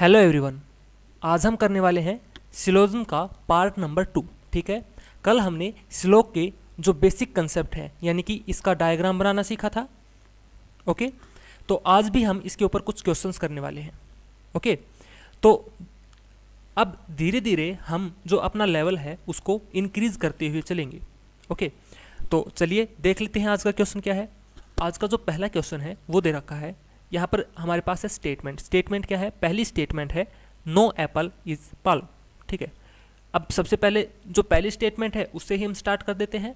Hello everyone आज हम करने वाले हैं सिलोजम का पार्ट नंबर टू ठीक है कल हमने सिलोक के जो बेसिक कंसेप्ट है यानी कि इसका डायग्राम बनाना सीखा था ओके तो आज भी हम इसके ऊपर कुछ क्वेश्चंस करने वाले हैं ओके तो अब धीरे धीरे हम जो अपना लेवल है उसको इनक्रीज़ करते हुए चलेंगे ओके तो चलिए देख लेते हैं आज का क्वेश्चन क्या है आज का जो पहला क्वेश्चन है वो दे रखा है यहाँ पर हमारे पास है स्टेटमेंट स्टेटमेंट क्या है पहली स्टेटमेंट है नो एप्पल इज पल ठीक है अब सबसे पहले जो पहली स्टेटमेंट है उससे ही हम स्टार्ट कर देते हैं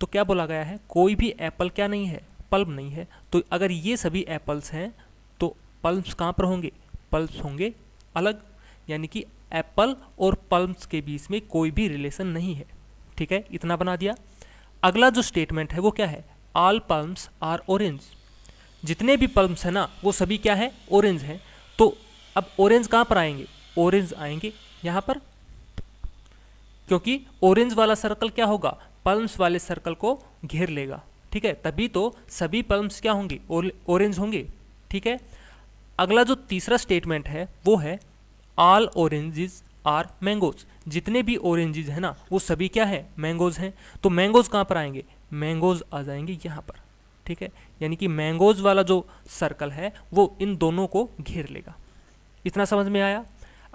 तो क्या बोला गया है कोई भी एप्पल क्या नहीं है पल्ब नहीं है तो अगर ये सभी एप्पल्स हैं तो पल्ब्स कहाँ पर होंगे पल्ब्स होंगे अलग यानी कि एप्पल और पल्ब्स के बीच में कोई भी रिलेशन नहीं है ठीक है इतना बना दिया अगला जो स्टेटमेंट है वो क्या है ऑल पल्ब्स आर ऑरेंज जितने भी पल्म्स हैं ना वो सभी क्या है ऑरेंज हैं तो अब ऑरेंज कहाँ पर आएंगे ऑरेंज आएंगे यहाँ पर क्योंकि ऑरेंज वाला सर्कल क्या होगा पल्प्स वाले सर्कल को घेर लेगा ठीक है तभी तो सभी पल्म्स क्या होंगे ऑरेंज होंगे ठीक है अगला जो तीसरा स्टेटमेंट है वो है ऑल ऑरेंजेस आर मैंगोज जितने भी ऑरेंजेस हैं ना वो सभी क्या है मैंगोज हैं तो मैंगोज कहाँ पर आएंगे मैंगोज आ जाएंगे यहाँ पर ठीक है यानी कि मैंगोज़ वाला जो सर्कल है वो इन दोनों को घेर लेगा इतना समझ में आया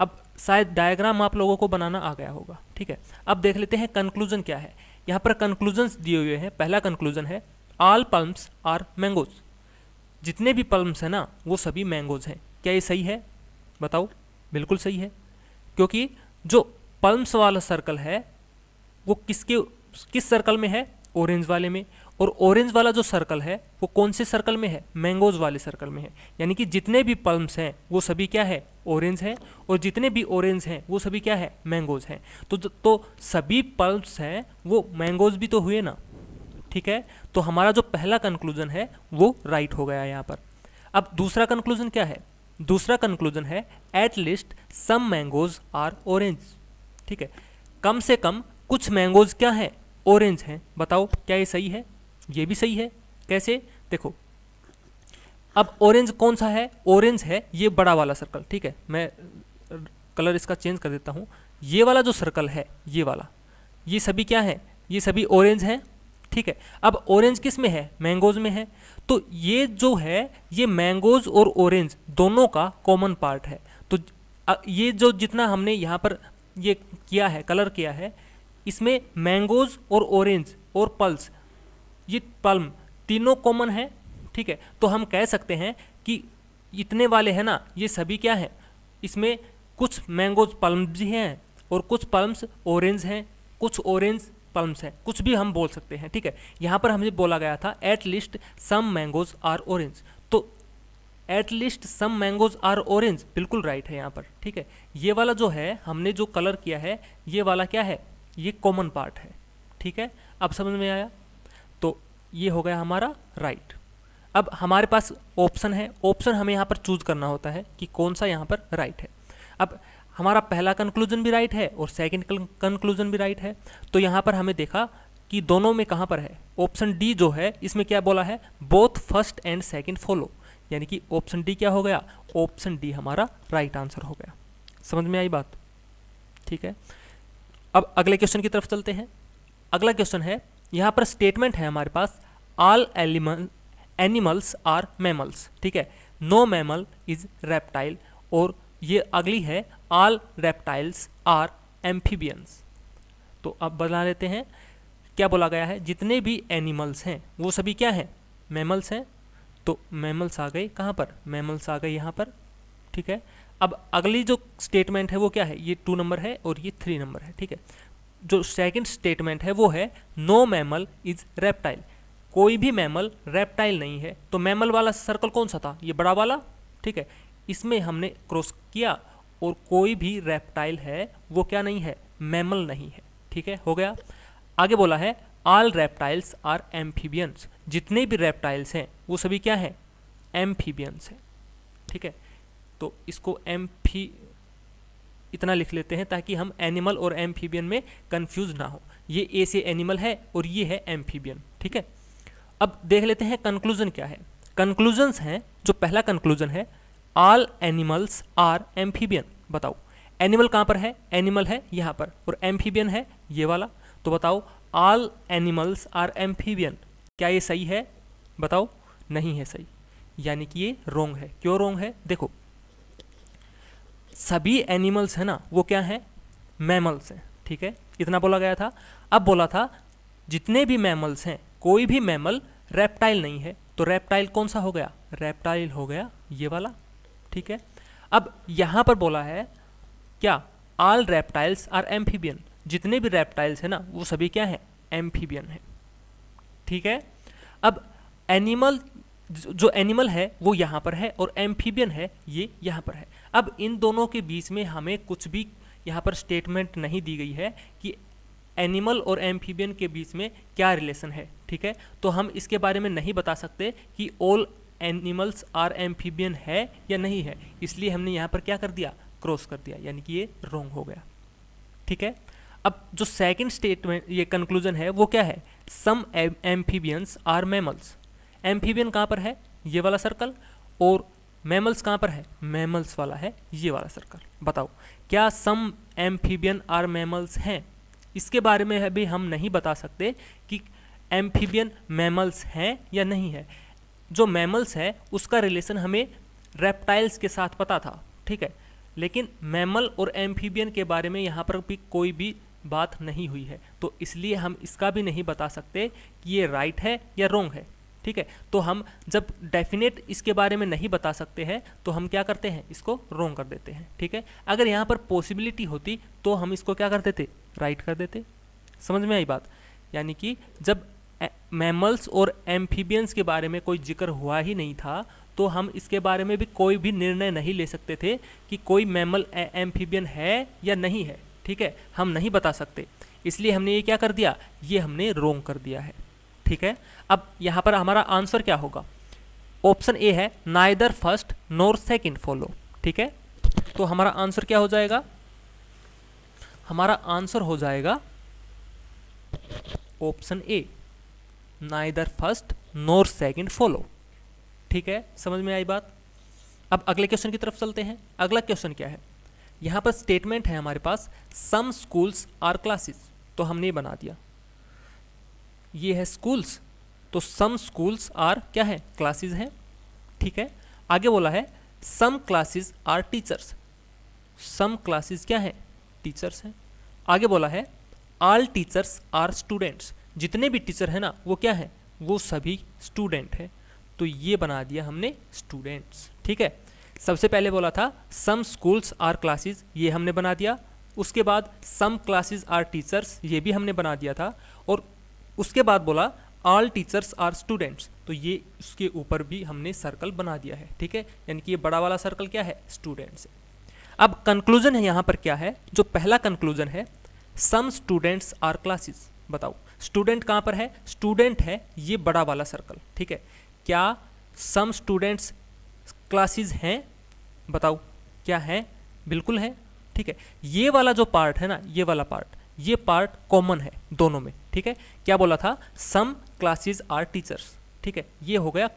अब शायद डायग्राम आप लोगों को बनाना आ गया होगा ठीक है अब देख लेते हैं कंक्लूजन क्या है यहाँ पर कंक्लूजन्स दिए हुए हैं पहला कंक्लूजन है ऑल पल्म्स आर मैंगोज जितने भी पल्म्स हैं ना वो सभी मैंगोज हैं क्या ये सही है बताओ बिल्कुल सही है क्योंकि जो पल्म्स वाला सर्कल है वो किसके किस सर्कल में है ऑरेंज वाले में और ऑरेंज वाला जो सर्कल है वो कौन से सर्कल में है मैंगोज वाले सर्कल में है यानी कि जितने भी पल्म्स हैं वो सभी क्या है ऑरेंज हैं और जितने भी ऑरेंज हैं वो सभी क्या है मैंगोज हैं तो तो सभी पल्म्स हैं वो मैंगोज भी तो हुए ना ठीक है तो हमारा जो पहला कंक्लूजन है वो राइट हो गया यहाँ पर अब दूसरा कंक्लूजन क्या है दूसरा कंक्लूजन है at least some mangoes are orange ठीक है कम से कम कुछ मैंगोज क्या हैं ऑरेंज हैं बताओ क्या ये सही है ये भी सही है कैसे देखो अब ऑरेंज कौन सा है ऑरेंज है ये बड़ा वाला सर्कल ठीक है मैं कलर इसका चेंज कर देता हूँ ये वाला जो सर्कल है ये वाला ये सभी क्या है ये सभी ऑरेंज हैं ठीक है अब ऑरेंज किस में है मैंगोज में है तो ये जो है ये मैंगोज और ऑरेंज दोनों का कॉमन पार्ट है तो ये जो जितना हमने यहाँ पर ये किया है कलर किया है इसमें मैंगोज और ऑरेंज और पल्स ये पल्म तीनों कॉमन है ठीक है तो हम कह सकते हैं कि इतने वाले हैं ना ये सभी क्या हैं इसमें कुछ मैंगोज पल्म भी हैं और कुछ पल्म्स ऑरेंज हैं कुछ ऑरेंज पल्म्स हैं कुछ भी हम बोल सकते हैं ठीक है यहाँ पर हमें बोला गया था at least some mangoes are orange तो at least some mangoes are orange बिल्कुल राइट है यहाँ पर ठीक है ये वाला जो है हमने जो कलर किया है ये वाला क्या है ये कॉमन पार्ट है ठीक है अब समझ में आया ये हो गया हमारा राइट अब हमारे पास ऑप्शन है ऑप्शन हमें यहाँ पर चूज करना होता है कि कौन सा यहाँ पर राइट है अब हमारा पहला कंक्लूजन भी राइट है और सेकंड कंक्लूजन भी राइट है तो यहाँ पर हमें देखा कि दोनों में कहाँ पर है ऑप्शन डी जो है इसमें क्या बोला है both first and second follow यानी कि ऑप्शन डी क्या हो गया ऑप्शन डी हमारा राइट आंसर हो गया समझ में आई बात ठीक है अब अगले क्वेश्चन की तरफ चलते हैं अगला क्वेश्चन है यहाँ पर स्टेटमेंट है हमारे पास all animal animals are mammals ठीक है नो मैमल इज रेप्टाइल और ये अगली है ऑल रेप्टाइल्स आर एम्फीबियंस तो अब बता लेते हैं क्या बोला गया है जितने भी एनिमल्स हैं वो सभी क्या हैं मैमल्स हैं तो मैमल्स आ गए कहाँ पर मैमल्स आ गए यहाँ पर ठीक है अब अगली जो स्टेटमेंट है वो क्या है ये टू नंबर है और ये थ्री नंबर है ठीक है जो सेकंड स्टेटमेंट है वो है नो मैमल इज रेप्टाइल कोई भी मैमल रेप्टाइल नहीं है तो मैमल वाला सर्कल कौन सा था ये बड़ा वाला ठीक है इसमें हमने क्रॉस किया और कोई भी रेप्टाइल है वो क्या नहीं है मैमल नहीं है ठीक है हो गया आगे बोला है ऑल रेप्टाइल्स आर एम्फीबियंस जितने भी रेप्टाइल्स हैं वो सभी क्या है एम्फीबियंस हैं ठीक है तो इसको एम्फी इतना लिख लेते हैं ताकि हम एनिमल और एम्फीबियन में कन्फ्यूज ना हो ये ए से एनिमल है और ये है एम्फीबियन ठीक है अब देख लेते हैं कंक्लूजन क्या है कंक्लूजन्स हैं जो पहला कंक्लूजन है ऑल एनिमल्स आर एम्फीबियन बताओ एनिमल कहाँ पर है एनिमल है यहाँ पर और एम्फीबियन है ये वाला तो बताओ ऑल एनिमल्स आर एम्फीबियन क्या ये सही है बताओ नहीं है सही यानी कि ये रोंग है क्यों रोंग है देखो सभी एनिमल्स हैं ना वो क्या हैं मैमल्स हैं ठीक है इतना बोला गया था अब बोला था जितने भी मैमल्स हैं कोई भी मैमल रेप्टाइल नहीं है तो रेप्टाइल कौन सा हो गया रेप्टाइल हो गया ये वाला ठीक है अब यहाँ पर बोला है क्या आल रेप्टाइल्स आर एम्फीबियन जितने भी रेप्टाइल्स हैं ना वो सभी क्या हैं एम्फीबियन है ठीक है अब एनिमल जो एनिमल है वो यहाँ पर है और एम्फीबियन है ये यहाँ पर है अब इन दोनों के बीच में हमें कुछ भी यहाँ पर स्टेटमेंट नहीं दी गई है कि एनिमल और एम्फीबियन के बीच में क्या रिलेशन है ठीक है तो हम इसके बारे में नहीं बता सकते कि ऑल एनिमल्स आर एम्फीबियन है या नहीं है इसलिए हमने यहाँ पर क्या कर दिया क्रॉस कर दिया यानी कि ये रॉन्ग हो गया ठीक है अब जो सेकंड स्टेटमेंट ये कंक्लूजन है वो क्या है some amphibians are mammals amphibian कहाँ पर है ये वाला सर्कल और मैमल्स कहाँ पर है मैमल्स वाला है ये वाला सर्कल बताओ क्या सम एम्फीबियन आर मैमल्स हैं इसके बारे में अभी हम नहीं बता सकते कि एम्फीबियन मैमल्स हैं या नहीं है जो मैमल्स है उसका रिलेशन हमें रेप्टाइल्स के साथ पता था ठीक है लेकिन मैमल और एम्फीबियन के बारे में यहाँ पर भी कोई भी बात नहीं हुई है तो इसलिए हम इसका भी नहीं बता सकते कि ये राइट है या रॉन्ग है ठीक है तो हम जब डेफिनेट इसके बारे में नहीं बता सकते हैं तो हम क्या करते हैं इसको रोंग कर देते हैं ठीक है अगर यहाँ पर पॉसिबिलिटी होती तो हम इसको क्या कर देते राइट कर देते समझ में आई बात यानी कि जब मैमल्स और एम्फीबियंस के बारे में कोई जिक्र हुआ ही नहीं था तो हम इसके बारे में भी कोई भी निर्णय नहीं ले सकते थे कि कोई मैमल एम्फीबियन है या नहीं है ठीक है हम नहीं बता सकते इसलिए हमने ये क्या कर दिया ये हमने रोंग कर दिया है ठीक है अब यहाँ पर हमारा आंसर क्या होगा ऑप्शन ए है neither first nor second follow ठीक है तो हमारा आंसर क्या हो जाएगा हमारा आंसर हो जाएगा option A neither first nor second follow ठीक है समझ में आई बात अब अगले क्वेश्चन की तरफ चलते हैं अगला क्वेश्चन क्या है यहाँ पर स्टेटमेंट है हमारे पास सम स्कूल्स आर क्लासेस तो हमने बना दिया ये है स्कूल्स तो सम स्कूल्स आर क्या है क्लासेस हैं ठीक है आगे बोला है some classes are teachers some classes क्या है टीचर्स हैं आगे बोला है ऑल टीचर्स आर स्टूडेंट्स जितने भी टीचर हैं ना वो क्या है वो सभी स्टूडेंट हैं तो ये बना दिया हमने स्टूडेंट्स ठीक है सबसे पहले बोला था सम स्कूल्स आर क्लासेस ये हमने बना दिया उसके बाद सम क्लासेस आर टीचर्स ये भी हमने बना दिया था और उसके बाद बोला ऑल टीचर्स आर स्टूडेंट्स तो ये उसके ऊपर भी हमने सर्कल बना दिया है ठीक है यानी कि ये बड़ा वाला सर्कल क्या है स्टूडेंट्स अब कंक्लूजन है यहाँ पर क्या है जो पहला कंक्लूजन है सम स्टूडेंट्स आर क्लासेस बताओ स्टूडेंट कहाँ पर है स्टूडेंट है ये बड़ा वाला सर्कल ठीक है क्या सम स्टूडेंट्स क्लासेस हैं बताओ क्या है बिल्कुल है ठीक है ये वाला जो पार्ट है ना ये वाला पार्ट ये पार्ट कॉमन है दोनों में ठीक है क्या बोला था सम क्लासेज आर टीचर्स ठीक है ये हो गया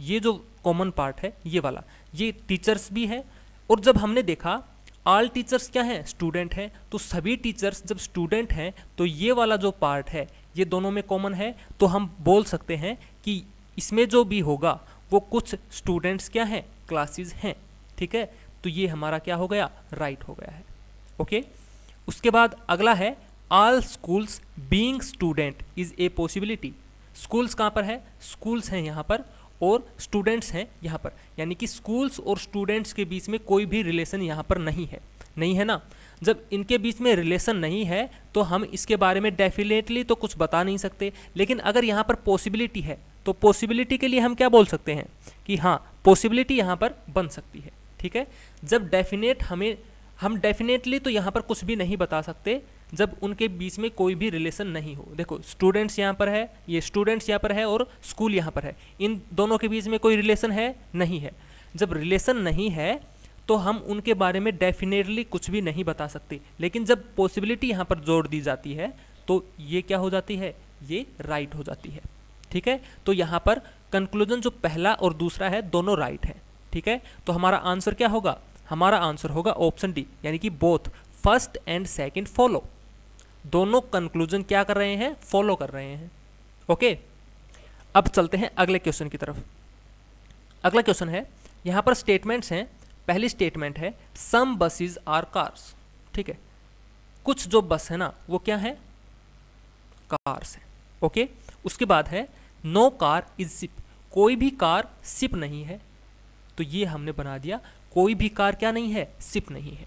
ये जो कॉमन पार्ट है ये वाला ये टीचर्स भी है और जब हमने देखा ऑल टीचर्स क्या हैं स्टूडेंट हैं तो सभी टीचर्स जब स्टूडेंट हैं तो ये वाला जो पार्ट है ये दोनों में कॉमन है तो हम बोल सकते हैं कि इसमें जो भी होगा वो कुछ स्टूडेंट्स क्या हैं क्लासेस हैं ठीक है तो ये हमारा क्या हो गया राइट right हो गया है ओके उसके बाद अगला है all schools being student is a possibility schools कहाँ पर है स्कूल्स हैं यहाँ पर और स्टूडेंट्स हैं यहाँ पर यानी कि स्कूल्स और स्टूडेंट्स के बीच में कोई भी रिलेशन यहाँ पर नहीं है नहीं है ना जब इनके बीच में रिलेशन नहीं है तो हम इसके बारे में डेफिनेटली तो कुछ बता नहीं सकते लेकिन अगर यहाँ पर पॉसिबिलिटी है तो पॉसिबिलिटी के लिए हम क्या बोल सकते हैं कि हाँ पॉसिबिलिटी यहाँ पर बन सकती है ठीक है जब डेफिनेट हमें हम डेफिनेटली तो यहाँ पर कुछ भी नहीं बता सकते जब उनके बीच में कोई भी रिलेशन नहीं हो देखो स्टूडेंट्स यहाँ पर है ये स्टूडेंट्स यहाँ पर है और स्कूल यहाँ पर है इन दोनों के बीच में कोई रिलेशन है नहीं है जब रिलेशन नहीं है तो हम उनके बारे में डेफिनेटली कुछ भी नहीं बता सकते लेकिन जब पॉसिबिलिटी यहाँ पर जोड़ दी जाती है तो ये क्या हो जाती है ये राइट right हो जाती है ठीक है तो यहाँ पर कंक्लूजन जो पहला और दूसरा है दोनों राइट right है ठीक है तो हमारा आंसर क्या होगा हमारा आंसर होगा ऑप्शन डी यानी कि both first and second follow दोनों कंक्लूजन क्या कर रहे हैं फॉलो कर रहे हैं ओके अब चलते हैं अगले क्वेश्चन की तरफ अगला क्वेश्चन है यहाँ पर स्टेटमेंट्स हैं पहली स्टेटमेंट है सम बसेस आर कार्स ठीक है कुछ जो बस है ना वो क्या है कार्स है ओके उसके बाद है नो कार इज सिप कोई भी कार सिप नहीं है तो ये हमने बना दिया कोई भी कार क्या नहीं है सिप नहीं है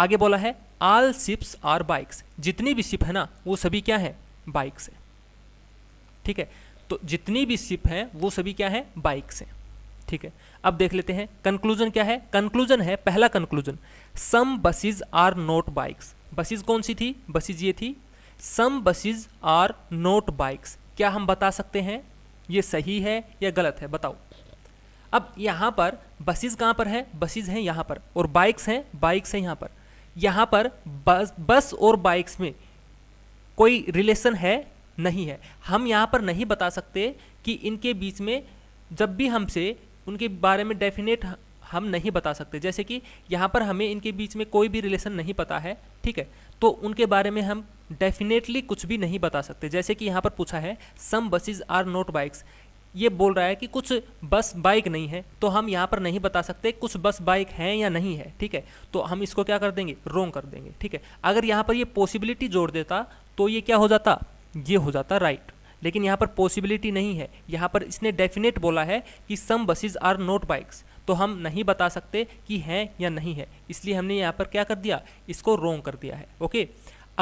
आगे बोला है आल सिप्स आर बाइक्स जितनी भी सिप है ना वो सभी क्या है बाइक्स है ठीक है तो जितनी भी सिप हैं वो सभी क्या है बाइक्स हैं ठीक है अब देख लेते हैं कंक्लूजन क्या है कंक्लूजन है पहला conclusion some buses are not bikes buses कौन सी थी बसेज ये थी some buses are not bikes क्या हम बता सकते हैं ये सही है या गलत है बताओ अब यहाँ पर बसेज कहाँ पर है बसेज हैं यहाँ पर और बाइक्स हैं बाइक्स हैं यहाँ पर यहाँ पर बस बस और बाइक्स में कोई रिलेशन है नहीं है हम यहाँ पर नहीं बता सकते कि इनके बीच में जब भी हमसे उनके बारे में डेफिनेट हम नहीं बता सकते जैसे कि यहाँ पर हमें इनके बीच में कोई भी रिलेशन नहीं पता है ठीक है तो उनके बारे में हम डेफिनेटली कुछ भी नहीं बता सकते जैसे कि यहाँ पर पूछा है some buses are not bikes ये बोल रहा है कि कुछ बस बाइक नहीं है तो हम यहाँ पर नहीं बता सकते कुछ बस बाइक हैं या नहीं है ठीक है तो हम इसको क्या कर देंगे रोंग कर देंगे ठीक है अगर यहाँ पर ये पॉसिबिलिटी जोड़ देता तो ये क्या हो जाता ये हो जाता राइट लेकिन यहाँ पर पॉसिबिलिटी नहीं है यहाँ पर इसने डेफिनेट बोला है कि some buses are not bikes तो हम नहीं बता सकते कि हैं या नहीं है इसलिए हमने यहाँ पर क्या कर दिया इसको रोंग कर दिया है ओके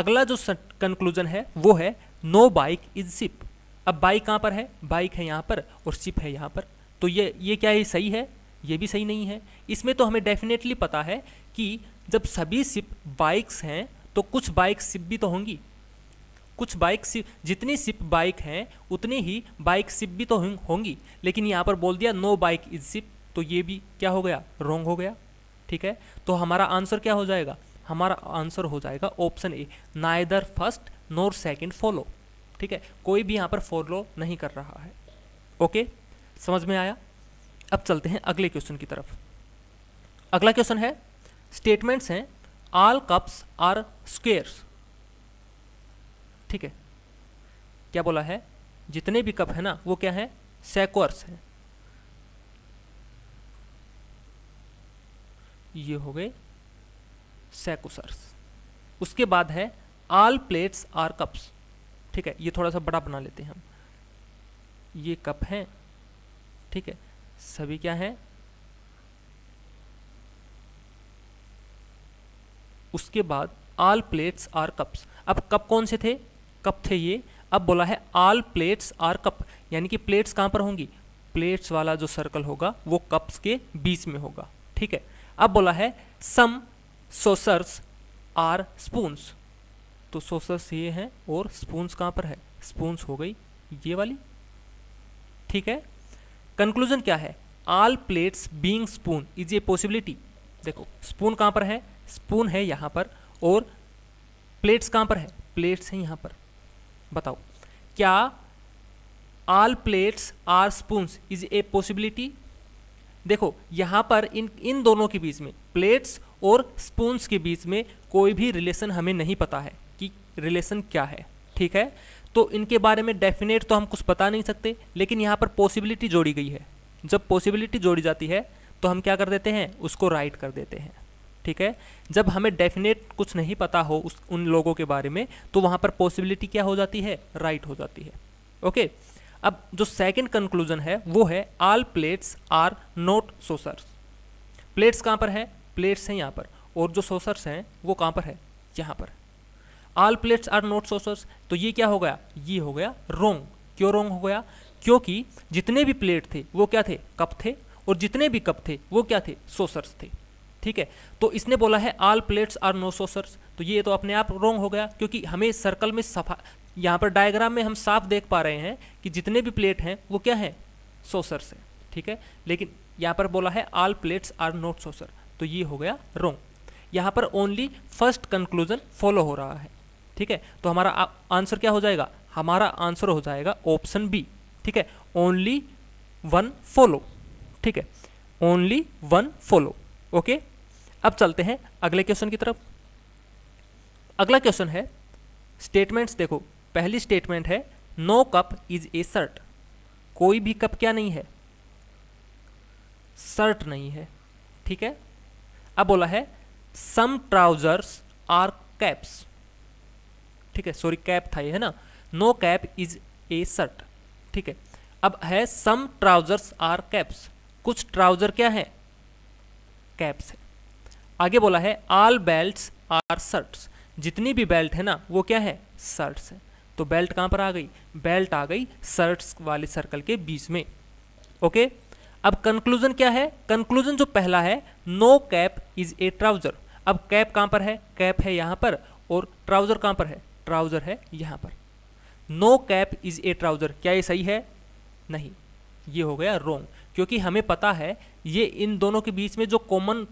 अगला जो कंक्लूजन है वो है नो बाइक इज सिप अब बाइक कहाँ पर है बाइक है यहाँ पर और शिप है यहाँ पर तो ये ये क्या ये सही है ये भी सही नहीं है इसमें तो हमें डेफिनेटली पता है कि जब सभी सिप बाइक्स हैं तो कुछ बाइक सिप भी तो होंगी कुछ बाइक सिप जितनी सिप बाइक हैं उतनी ही बाइक सिप भी तो होंगी लेकिन यहाँ पर बोल दिया नो बाइक इज सिप तो ये भी क्या हो गया रॉन्ग हो गया ठीक है तो हमारा आंसर क्या हो जाएगा हमारा आंसर हो जाएगा option A neither first nor second follow ठीक है कोई भी यहाँ पर फॉलो नहीं कर रहा है ओके समझ में आया अब चलते हैं अगले क्वेश्चन की तरफ अगला क्वेश्चन है स्टेटमेंट्स हैं आल कप्स आर स्क्वेयर्स ठीक है क्या बोला है जितने भी कप है ना वो क्या है सेक्वर्स हैं ये हो गए सैकुसर्स उसके बाद है आल प्लेट्स आर कप्स ठीक है ये थोड़ा सा बड़ा बना लेते हैं हम ये कप हैं ठीक है सभी क्या है उसके बाद आल प्लेट्स आर कप्स अब कप कौन से थे कप थे ये अब बोला है आल प्लेट्स आर कप यानी कि प्लेट्स कहाँ पर होंगी प्लेट्स वाला जो सर्कल होगा वो कप्स के बीच में होगा ठीक है अब बोला है सम सोसर्स आर स्पून्स तो सोर्सेस ये हैं और स्पून्स कहाँ पर है स्पून्स हो गई ये वाली ठीक है कंक्लूजन क्या है all plates being spoon is a possibility देखो स्पून कहाँ पर है स्पून है यहाँ पर और प्लेट्स कहाँ पर है प्लेट्स हैं यहाँ पर बताओ क्या all plates are spoons is a possibility देखो यहाँ पर इन इन दोनों के बीच में प्लेट्स और स्पून्स के बीच में कोई भी रिलेशन हमें नहीं पता है रिलेशन क्या है ठीक है तो इनके बारे में डेफिनेट तो हम कुछ बता नहीं सकते लेकिन यहाँ पर पॉसिबिलिटी जोड़ी गई है जब पॉसिबिलिटी जोड़ी जाती है तो हम क्या कर देते हैं उसको राइट कर देते हैं ठीक है जब हमें डेफिनेट कुछ नहीं पता हो उस उन लोगों के बारे में तो वहाँ पर पॉसिबिलिटी क्या हो जाती है राइट हो जाती है ओके अब जो सेकंड कंक्लूजन है वो है all plates are not saucers plates कहाँ पर है प्लेट्स हैं यहाँ पर और जो सोसर्स हैं वो कहाँ पर है यहाँ पर all plates are not saucers तो ये क्या हो गया ये हो गया रोंग क्यों रोंग हो गया क्योंकि जितने भी प्लेट थे वो क्या थे कप थे और जितने भी कप थे वो क्या थे सोसर्स थे ठीक है तो इसने बोला है all plates are no saucers तो ये तो अपने आप रोंग हो गया क्योंकि हमें सर्कल में सफा यहाँ पर डायग्राम में हम साफ देख पा रहे हैं कि जितने भी प्लेट हैं वो क्या है सोसर्स है ठीक है लेकिन यहाँ पर बोला है all plates are not saucer तो ये हो गया रोंग यहाँ पर ओनली फर्स्ट कंक्लूजन फॉलो हो रहा है ठीक है तो हमारा आंसर क्या हो जाएगा हमारा आंसर हो जाएगा ऑप्शन बी ठीक है ओनली वन फॉलो ठीक है ओनली वन फॉलो ओके अब चलते हैं अगले क्वेश्चन की तरफ अगला क्वेश्चन है स्टेटमेंट्स देखो पहली स्टेटमेंट है no cup is a shirt कोई भी कप क्या नहीं है शर्ट नहीं है ठीक है अब बोला है सम ट्राउजर्स आर कैप्स ठीक है सॉरी कैप था ये है ना no cap is a shirt ठीक है अब है सम ट्राउजर्स आर कैप्स कुछ ट्राउजर क्या है कैप्स है आगे बोला है ऑल बेल्ट्स आर शर्ट्स जितनी भी बेल्ट है ना वो क्या है शर्ट्स है तो बेल्ट कहां पर आ गई बेल्ट आ गई शर्ट्स वाले सर्कल के बीच में ओके अब कंक्लूजन क्या है कंक्लूजन जो पहला है no cap is a trouser अब कैप कहां पर है कैप है यहां पर और ट्राउजर कहां पर है ट्राउज़र है यहाँ पर no cap is a trouser क्या ये सही है नहीं ये हो गया रोंग क्योंकि हमें पता है ये इन दोनों के बीच में जो कॉमन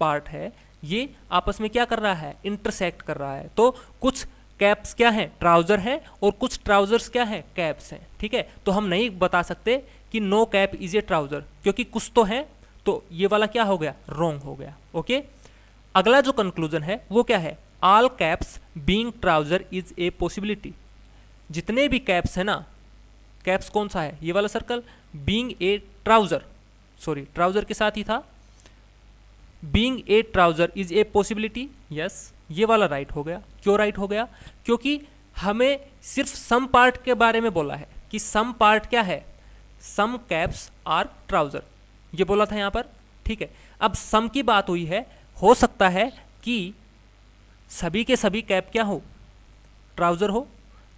पार्ट है ये आपस में क्या कर रहा है इंटरसेक्ट कर रहा है तो कुछ कैप्स क्या हैं ट्राउज़र हैं और कुछ ट्राउज़र्स क्या हैं कैप्स हैं ठीक है तो हम नहीं बता सकते कि no cap is a trouser क्योंकि कुछ तो है तो ये वाला क्या हो गया रोंग हो गया ओके अगला जो कंक्लूजन है वो क्या है all caps being trouser is a possibility जितने भी कैप्स हैं ना कैप्स कौन सा है ये वाला circle being a trouser sorry trouser के साथ ही था being a trouser is a possibility yes ये वाला राइट right हो गया क्यों राइट right हो गया क्योंकि हमें सिर्फ सम पार्ट के बारे में बोला है कि सम पार्ट क्या है सम कैप्स आर ट्राउज़र ये बोला था यहाँ पर ठीक है अब सम की बात हुई है हो सकता है कि सभी के सभी कैप क्या हो ट्राउज़र हो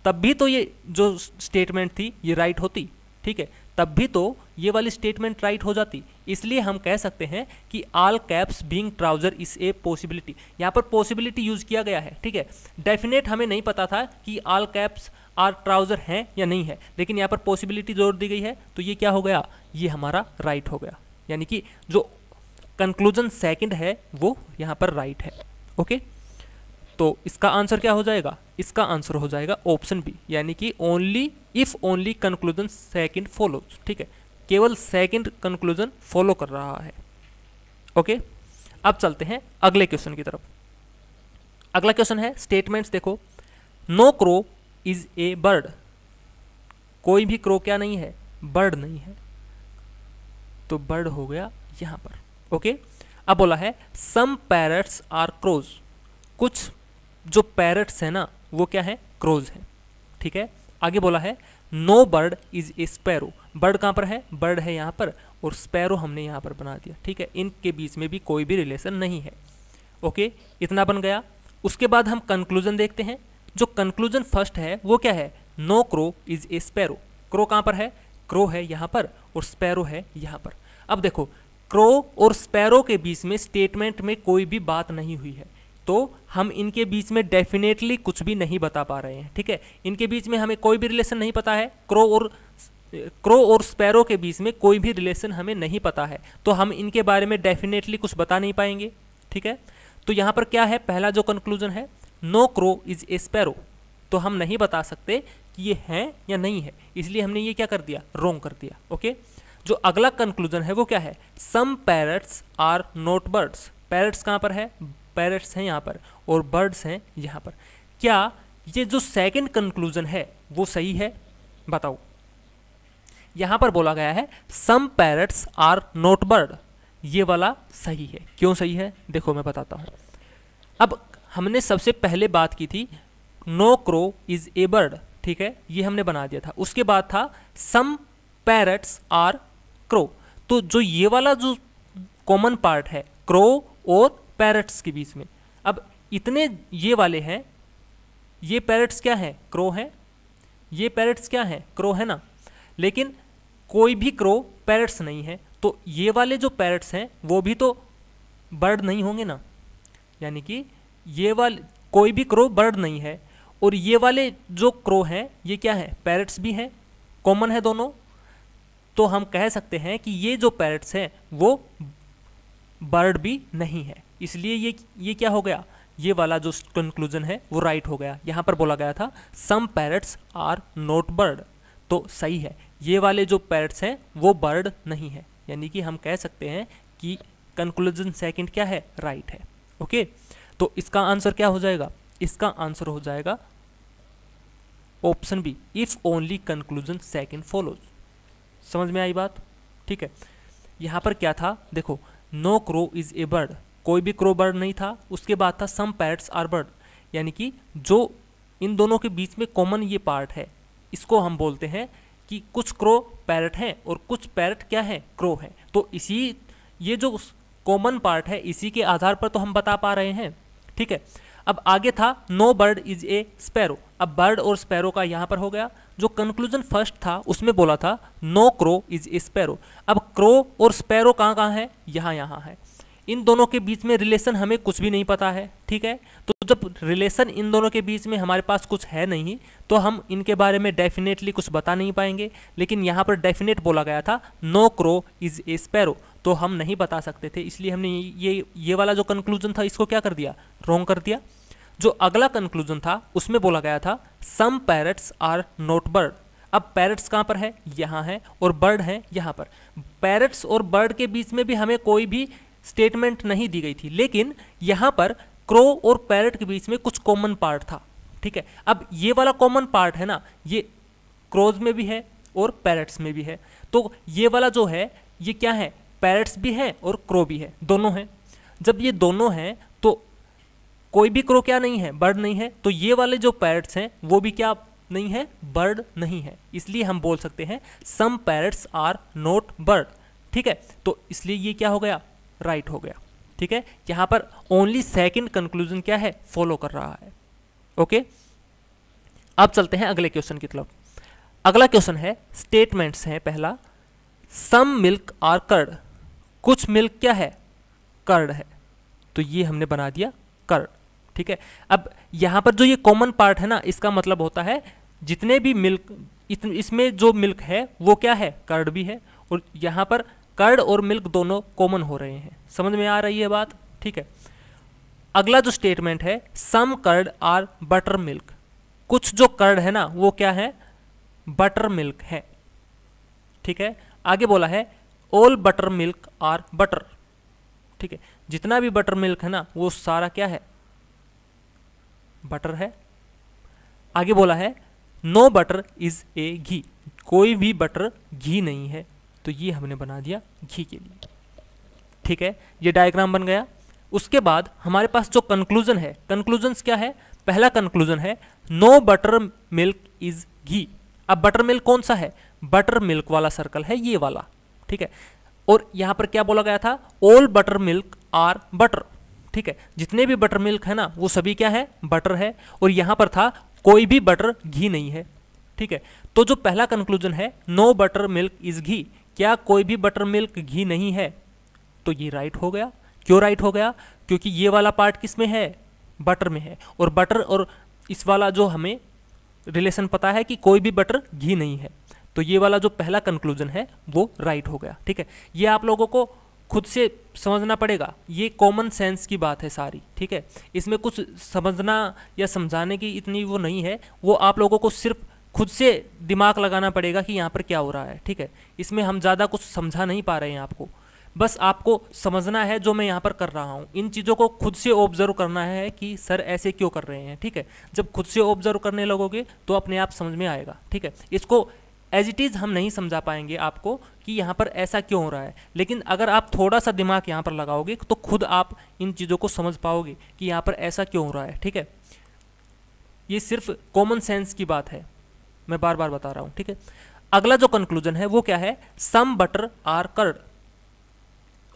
तब भी तो ये जो स्टेटमेंट थी ये राइट होती ठीक है तब भी तो ये वाली स्टेटमेंट राइट हो जाती इसलिए हम कह सकते हैं कि all caps being trouser is a possibility यहाँ पर पॉसिबिलिटी यूज़ किया गया है ठीक है डेफिनेट हमें नहीं पता था कि आल कैप्स आर ट्राउज़र हैं या नहीं है लेकिन यहाँ पर पॉसिबिलिटी जोर दी गई है तो ये क्या हो गया ये हमारा राइट हो गया यानी कि जो कंक्लूजन सेकेंड है वो यहाँ पर राइट है ओके तो इसका आंसर क्या हो जाएगा इसका आंसर हो जाएगा ऑप्शन बी यानी कि only if only conclusion second follow ठीक है केवल सेकंड कंक्लूजन फॉलो कर रहा है ओके अब चलते हैं अगले क्वेश्चन की तरफ अगला क्वेश्चन है स्टेटमेंट्स देखो no crow is a bird कोई भी क्रो क्या नहीं है बर्ड नहीं है तो बर्ड हो गया यहां पर ओके अब बोला है सम पैरट्स आर क्रोज कुछ जो पैरट्स हैं ना वो क्या है क्रोज हैं ठीक है आगे बोला है no bird is a sparrow bird कहाँ पर है बर्ड है यहाँ पर और स्पैरो हमने यहाँ पर बना दिया ठीक है इनके बीच में भी कोई भी रिलेशन नहीं है ओके इतना बन गया उसके बाद हम कंक्लूजन देखते हैं जो कंक्लूजन फर्स्ट है वो क्या है no crow is a sparrow crow कहाँ पर है क्रो है यहाँ पर और स्पैरो है यहाँ पर अब देखो क्रो और स्पैरो के बीच में स्टेटमेंट में कोई भी बात नहीं हुई है तो हम इनके बीच में डेफिनेटली कुछ भी नहीं बता पा रहे हैं ठीक है इनके बीच में हमें कोई भी रिलेशन नहीं पता है क्रो और क्रो और स्पैरो के बीच में कोई भी रिलेशन हमें नहीं पता है तो हम इनके बारे में डेफिनेटली कुछ बता नहीं पाएंगे ठीक है तो यहाँ पर क्या है पहला जो कंक्लूजन है no crow is a sparrow तो हम नहीं बता सकते कि ये हैं या नहीं है इसलिए हमने ये क्या कर दिया रोंग कर दिया ओके जो अगला कंक्लूजन है वो क्या है some parrots are not birds parrots कहाँ पर है पैरट्स हैं यहाँ पर और बर्ड्स हैं यहाँ पर क्या ये जो सेकंड कंक्लूजन है वो सही है बताओ यहाँ पर बोला गया है some parrots are not bird ये वाला सही है क्यों सही है देखो मैं बताता हूँ अब हमने सबसे पहले बात की थी no crow is a bird ठीक है ये हमने बना दिया था उसके बाद था सम पैरट्स आर क्रो तो जो ये वाला जो कॉमन पार्ट है क्रो और पैरट्स के बीच में अब इतने ये वाले हैं ये पैरट्स क्या है क्रो है ये पैरट्स क्या है क्रो है ना लेकिन कोई भी क्रो पैरट्स नहीं है तो ये वाले जो पैरट्स हैं वो भी तो बर्ड नहीं होंगे ना यानी कि ये वाले कोई भी क्रो बर्ड नहीं है और ये वाले जो क्रो हैं ये क्या है पैरट्स भी हैं कॉमन है दोनों तो हम कह सकते हैं कि ये जो पैरट्स हैं वो बर्ड भी नहीं है इसलिए ये ये क्या हो गया ये वाला जो कंक्लूजन है वो राइट हो गया यहाँ पर बोला गया था some parrots are not bird तो सही है ये वाले जो पैरट्स हैं वो बर्ड नहीं है यानी कि हम कह सकते हैं कि कंक्लूजन सेकंड क्या है राइट right है ओके तो इसका आंसर क्या हो जाएगा इसका आंसर हो जाएगा option B if only conclusion second follows समझ में आई बात ठीक है यहाँ पर क्या था देखो no crow is a bird कोई भी क्रो बर्ड नहीं था उसके बाद था सम पैरट्स आर बर्ड यानी कि जो इन दोनों के बीच में कॉमन ये पार्ट है इसको हम बोलते हैं कि कुछ क्रो पैरट हैं और कुछ पैरट क्या है क्रो है तो इसी ये जो कॉमन पार्ट है इसी के आधार पर तो हम बता पा रहे हैं ठीक है अब आगे था no bird is a sparrow अब बर्ड और स्पैरो का यहाँ पर हो गया जो कंक्लूजन फर्स्ट था उसमें बोला था no crow is a sparrow अब क्रो और स्पैरो कहाँ कहाँ है यहाँ यहाँ है इन दोनों के बीच में रिलेशन हमें कुछ भी नहीं पता है ठीक है तो जब रिलेशन इन दोनों के बीच में हमारे पास कुछ है नहीं तो हम इनके बारे में डेफिनेटली कुछ बता नहीं पाएंगे लेकिन यहाँ पर डेफिनेट बोला गया था no crow is a sparrow तो हम नहीं बता सकते थे इसलिए हमने ये ये वाला जो कंक्लूजन था इसको क्या कर दिया रॉन्ग कर दिया जो अगला कंक्लूजन था उसमें बोला गया था some parrots are not bird अब पैरट्स कहाँ पर है यहाँ है और बर्ड है यहाँ पर पैरट्स और बर्ड के बीच में भी हमें कोई भी स्टेटमेंट नहीं दी गई थी लेकिन यहाँ पर क्रो और पैरट के बीच में कुछ कॉमन पार्ट था ठीक है अब ये वाला कॉमन पार्ट है ना ये क्रोज में भी है और पैरट्स में भी है तो ये वाला जो है ये क्या है पैरट्स भी हैं और क्रो भी है दोनों हैं जब ये दोनों हैं तो कोई भी क्रो क्या नहीं है बर्ड नहीं है तो ये वाले जो पैरट्स हैं वो भी क्या नहीं है बर्ड नहीं है इसलिए हम बोल सकते हैं some parrots are not bird ठीक है तो इसलिए ये क्या हो गया राइट हो गया ठीक है यहां पर ओनली सेकंड कंक्लूजन क्या है फॉलो कर रहा है ओके अब चलते हैं अगले क्वेश्चन की तरफ अगला क्वेश्चन है स्टेटमेंट्स हैं पहला सम मिल्क आर कर्ड कुछ मिल्क क्या है कर्ड है तो ये हमने बना दिया कर्ड ठीक है अब यहां पर जो ये कॉमन पार्ट है ना इसका मतलब होता है जितने भी मिल्क इसमें जो मिल्क है वो क्या है कर्ड भी है और यहां पर कर्ड और मिल्क दोनों कॉमन हो रहे हैं समझ में आ रही है बात ठीक है अगला जो स्टेटमेंट है some curd are butter milk कुछ जो कर्ड है ना वो क्या है बटर मिल्क है ठीक है आगे बोला है all butter milk are butter ठीक है जितना भी बटर मिल्क है ना वो सारा क्या है बटर है आगे बोला है no butter is a ghee कोई भी बटर घी नहीं है तो ये हमने बना दिया घी के लिए ठीक है ये डायग्राम बन गया उसके बाद हमारे पास जो कंक्लूजन है कंक्लूजन क्या है पहला कंक्लूजन है no butter milk is ghee अब बटर मिल्क कौन सा है बटर मिल्क वाला सर्कल है ये वाला ठीक है और यहां पर क्या बोला गया था all butter milk are butter ठीक है जितने भी बटर मिल्क है ना वो सभी क्या है बटर है और यहां पर था कोई भी बटर घी नहीं है ठीक है तो जो पहला कंक्लूजन है no butter milk is ghee क्या कोई भी बटर मिल्क घी नहीं है तो ये राइट हो गया क्यों राइट हो गया क्योंकि ये वाला पार्ट किस में है बटर में है और बटर और इस वाला जो हमें रिलेशन पता है कि कोई भी बटर घी नहीं है तो ये वाला जो पहला कंक्लूजन है वो राइट हो गया ठीक है ये आप लोगों को खुद से समझना पड़ेगा ये कॉमन सेंस की बात है सारी ठीक है इसमें कुछ समझना या समझाने की इतनी वो नहीं है वो आप लोगों को सिर्फ खुद से दिमाग लगाना पड़ेगा कि यहाँ पर क्या हो रहा है ठीक है इसमें हम ज़्यादा कुछ समझा नहीं पा रहे हैं आपको बस आपको समझना है जो मैं यहाँ पर कर रहा हूँ इन चीज़ों को खुद से ऑब्जर्व करना है कि सर ऐसे क्यों कर रहे हैं ठीक है जब खुद से ऑब्जर्व करने लगोगे तो अपने आप समझ में आएगा ठीक है इसको एज इट इज़ हम नहीं समझा पाएंगे आपको कि यहाँ पर ऐसा क्यों हो रहा है लेकिन अगर आप थोड़ा सा दिमाग यहाँ पर लगाओगे तो खुद आप इन चीज़ों को समझ पाओगे कि यहाँ पर ऐसा क्यों हो रहा है ठीक है ये सिर्फ कॉमन सेंस की बात है मैं बार बार बता रहा हूं ठीक है अगला जो कंक्लूजन है वो क्या है सम बटर आर कर्ड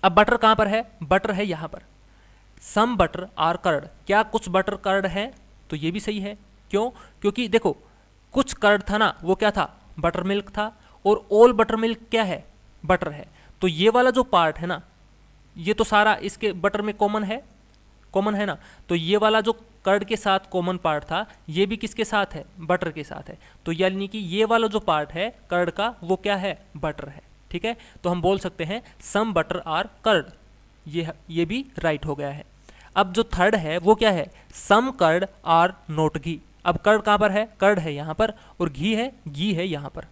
अब बटर कहां पर है बटर है यहां पर सम बटर आर कर्ड क्या कुछ बटर कर्ड है तो ये भी सही है क्यों क्योंकि देखो कुछ कर्ड था ना वो क्या था बटर मिल्क था और ऑल बटर मिल्क क्या है बटर है तो ये वाला जो पार्ट है ना ये तो सारा इसके बटर में कॉमन है कॉमन है ना तो ये वाला जो कर्ड के साथ कॉमन पार्ट था ये भी किसके साथ है बटर के साथ है तो यानी कि ये वाला जो पार्ट है कर्ड का वो क्या है बटर है ठीक है तो हम बोल सकते हैं सम बटर आर कर्ड ये ये भी राइट हो गया है अब जो थर्ड है वो क्या है some curd are not ghee अब कर्ड कहाँ पर है कर्ड है यहाँ पर और घी है घी है यहाँ पर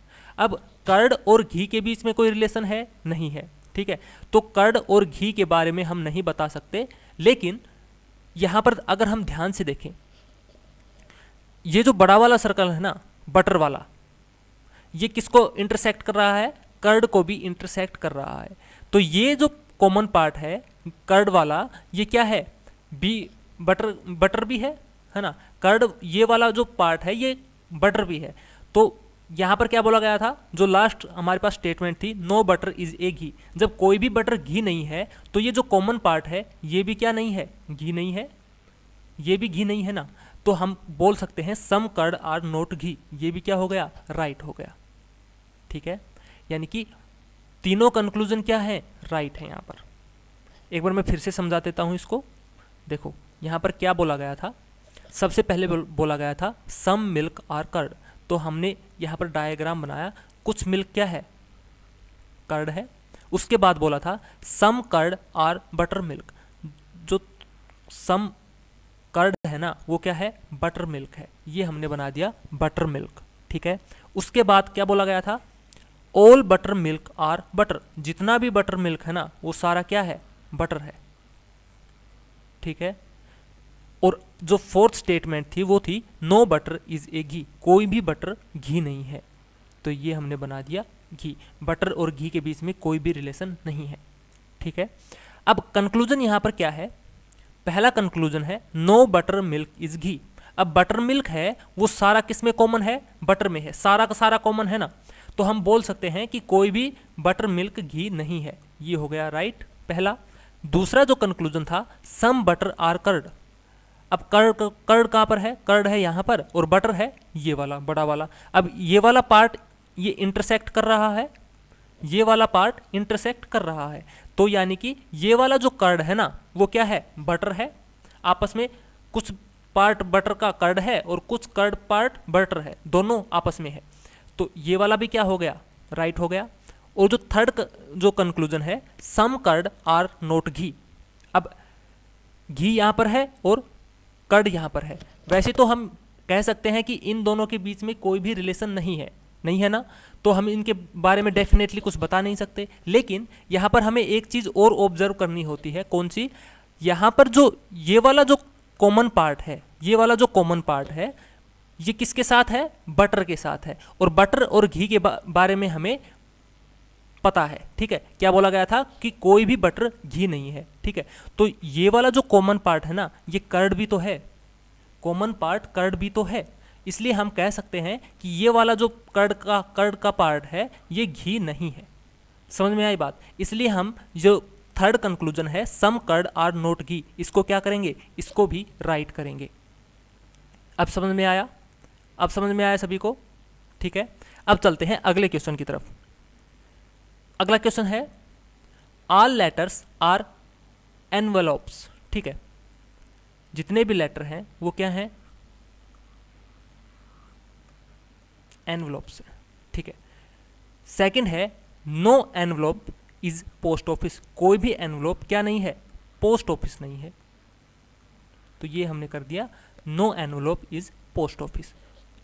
अब कर्ड और घी के बीच में कोई रिलेशन है नहीं है ठीक है तो कर्ड और घी के बारे में हम नहीं बता सकते लेकिन यहाँ पर अगर हम ध्यान से देखें ये जो बड़ा वाला सर्कल है ना बटर वाला ये किसको इंटरसेक्ट कर रहा है कर्ड को भी इंटरसेक्ट कर रहा है तो ये जो कॉमन पार्ट है कर्ड वाला ये क्या है बी बटर बटर भी है है ना कर्ड ये वाला जो पार्ट है ये बटर भी है तो यहाँ पर क्या बोला गया था जो लास्ट हमारे पास स्टेटमेंट थी no butter is a ghee जब कोई भी बटर घी नहीं है तो ये जो कॉमन पार्ट है ये भी क्या नहीं है घी नहीं है ये भी घी नहीं है ना तो हम बोल सकते हैं some curd are not ghee ये भी क्या हो गया राइट right हो गया ठीक है यानी कि तीनों कंक्लूजन क्या है राइट right है यहाँ पर एक बार मैं फिर से समझा देता हूँ इसको देखो यहाँ पर क्या बोला गया था सबसे पहले बोला गया था सम मिल्क आर कर्ड तो हमने यहाँ पर डायग्राम बनाया कुछ मिल्क क्या है कर्ड है उसके बाद बोला था some curd are butter milk जो सम कर्ड है ना वो क्या है बटर मिल्क है ये हमने बना दिया बटर मिल्क ठीक है उसके बाद क्या बोला गया था all butter milk are butter जितना भी बटर मिल्क है ना वो सारा क्या है बटर है ठीक है और जो फोर्थ स्टेटमेंट थी वो थी no butter is a ghee कोई भी बटर घी नहीं है तो ये हमने बना दिया घी बटर और घी के बीच में कोई भी रिलेशन नहीं है ठीक है अब कंक्लूजन यहाँ पर क्या है पहला कंक्लूजन है no butter milk is ghee अब बटर मिल्क है वो सारा किस में कॉमन है बटर में है सारा का सारा कॉमन है ना तो हम बोल सकते हैं कि कोई भी बटर मिल्क घी नहीं है ये हो गया राइट पहला दूसरा जो कंक्लूजन था सम बटर आर कर्ड अब कर्ड कर्ड कहाँ पर है कर्ड है यहाँ पर और बटर है ये वाला बड़ा वाला अब ये वाला पार्ट ये इंटरसेक्ट कर रहा है ये वाला पार्ट इंटरसेक्ट कर रहा है तो यानी कि ये वाला जो कर्ड है ना वो क्या है बटर है आपस में कुछ पार्ट बटर का कर्ड है और कुछ कर्ड पार्ट बटर है दोनों आपस में है तो ये वाला भी क्या हो गया राइट हो गया और जो थर्ड जो कंक्लूजन है some curd are not ghee अब घी यहाँ पर है और कर्ड यहाँ पर है वैसे तो हम कह सकते हैं कि इन दोनों के बीच में कोई भी रिलेशन नहीं है नहीं है ना तो हम इनके बारे में डेफिनेटली कुछ बता नहीं सकते लेकिन यहाँ पर हमें एक चीज़ और ऑब्जर्व करनी होती है कौन सी यहाँ पर जो ये वाला जो कॉमन पार्ट है ये वाला जो कॉमन पार्ट है ये किसके साथ है बटर के साथ है और बटर और घी के बारे में हमें पता है ठीक है क्या बोला गया था कि कोई भी बटर घी नहीं है ठीक है तो ये वाला जो कॉमन पार्ट है ना ये कर्ड भी तो है कॉमन पार्ट कर्ड भी तो है इसलिए हम कह सकते हैं कि ये वाला जो कर्ड का कर्ड का पार्ट है ये घी नहीं है समझ में आई बात इसलिए हम जो थर्ड कंक्लूजन है some curd are not ghee इसको क्या करेंगे इसको भी राइट करेंगे अब समझ में आया अब समझ में आया सभी को ठीक है अब चलते हैं अगले क्वेश्चन की तरफ अगला क्वेश्चन है आल लेटर्स आर एनवलॉप्स ठीक है जितने भी लेटर हैं वो क्या हैं एनवलॉप्स ठीक है सेकंड है no envelope is post office कोई भी एनवलॉप क्या नहीं है पोस्ट ऑफिस नहीं है तो ये हमने कर दिया no envelope is post office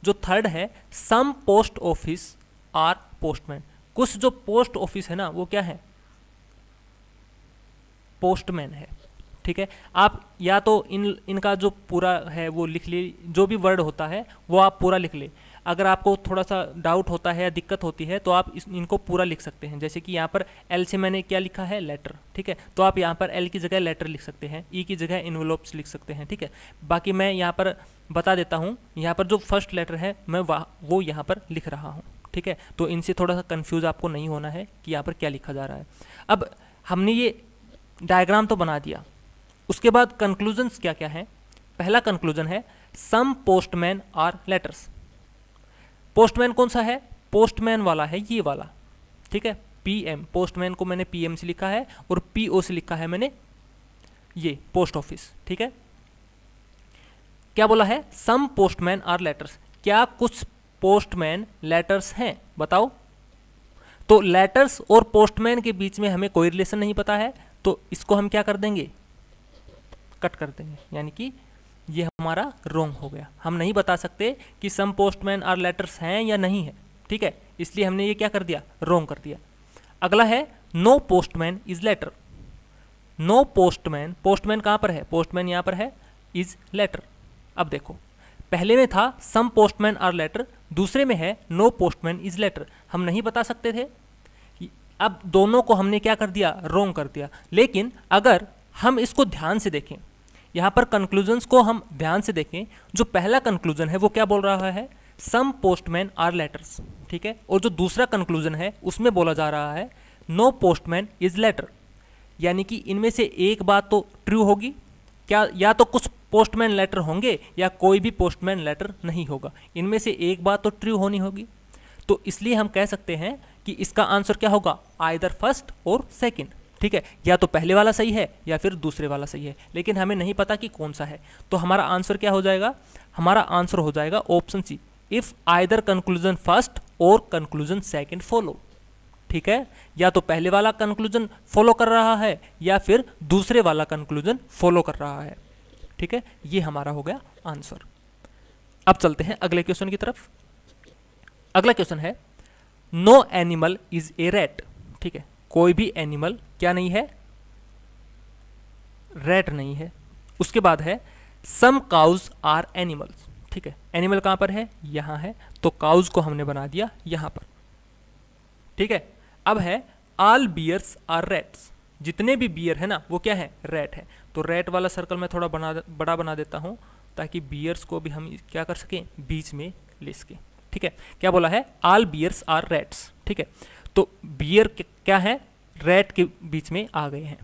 जो थर्ड है some post office are postman कुछ जो पोस्ट ऑफिस है ना वो क्या है पोस्टमैन है ठीक है आप या तो इन इनका जो पूरा है वो लिख ली जो भी वर्ड होता है वो आप पूरा लिख ले अगर आपको थोड़ा सा डाउट होता है या दिक्कत होती है तो आप इस इनको पूरा लिख सकते हैं जैसे कि यहाँ पर एल से मैंने क्या लिखा है लेटर ठीक है तो आप यहाँ पर एल की जगह लेटर लिख सकते हैं ई e की जगह इन्वलोप्स लिख सकते हैं ठीक है बाकी मैं यहाँ पर बता देता हूँ यहाँ पर जो फर्स्ट लेटर है मैं वो यहाँ पर लिख रहा हूँ ठीक है तो इनसे थोड़ा सा कन्फ्यूज़ आपको नहीं होना है कि यहाँ पर क्या लिखा जा रहा है अब हमने ये डायग्राम तो बना दिया उसके बाद कंक्लूजन्स क्या क्या हैं पहला कंक्लूजन है some postman are letters postman कौन सा है पोस्टमैन वाला है ये वाला ठीक है पीएम पोस्टमैन को मैंने पीएम से लिखा है और पीओ से लिखा है मैंने ये पोस्ट ऑफिस ठीक है क्या बोला है सम पोस्टमैन आर लेटर्स क्या कुछ पोस्टमैन लेटर्स हैं बताओ तो लेटर्स और पोस्टमैन के बीच में हमें कोई रिलेशन नहीं पता है तो इसको हम क्या कर देंगे कट कर देंगे यानी कि ये हमारा रोंग हो गया हम नहीं बता सकते कि सम पोस्टमैन आर लेटर्स हैं या नहीं है ठीक है इसलिए हमने ये क्या कर दिया रोंग कर दिया अगला है no postman is letter no postman postman कहाँ पर है पोस्टमैन यहाँ पर है इज लेटर अब देखो पहले में था सम पोस्टमैन आर लेटर दूसरे में है नो पोस्टमैन इज लेटर हम नहीं बता सकते थे अब दोनों को हमने क्या कर दिया रोंग कर दिया लेकिन अगर हम इसको ध्यान से देखें यहाँ पर कंक्लूजन्स को हम ध्यान से देखें जो पहला कंक्लूजन है वो क्या बोल रहा है सम पोस्टमैन आर लेटर्स ठीक है और जो दूसरा कंक्लूजन है उसमें बोला जा रहा है नो पोस्टमैन इज लेटर यानी कि इनमें से एक बात तो ट्रू होगी क्या या तो कुछ पोस्टमैन लेटर होंगे या कोई भी पोस्टमैन लेटर नहीं होगा इनमें से एक बात तो ट्रू होनी होगी तो इसलिए हम कह सकते हैं कि इसका आंसर क्या होगा आयदर फर्स्ट और सेकेंड ठीक है या तो पहले वाला सही है या फिर दूसरे वाला सही है लेकिन हमें नहीं पता कि कौन सा है तो हमारा आंसर क्या हो जाएगा हमारा आंसर हो जाएगा option C if either conclusion first और कंक्लूजन सेकेंड फॉलो ठीक है या तो पहले वाला कंक्लूजन फॉलो कर रहा है या फिर दूसरे वाला कंक्लूजन फॉलो कर रहा है ठीक है ये हमारा हो गया आंसर अब चलते हैं अगले क्वेश्चन की तरफ अगला क्वेश्चन है no animal is a rat ठीक है कोई भी एनिमल क्या नहीं है रेट नहीं है उसके बाद है सम काउज आर एनिमल्स ठीक है एनिमल कहां पर है यहां है तो काउज को हमने बना दिया यहां पर ठीक है अब है ऑल बियर्स आर रेट्स जितने भी बियर है ना वो क्या है रेट है तो रेड वाला सर्कल मैं थोड़ा बना बड़ा बना देता हूँ ताकि बियर्स को भी हम क्या कर सकें बीच में ले सकें ठीक है क्या बोला है आल बियर्स आर रेड्स ठीक है तो बियर क्या है रेड के बीच में आ गए हैं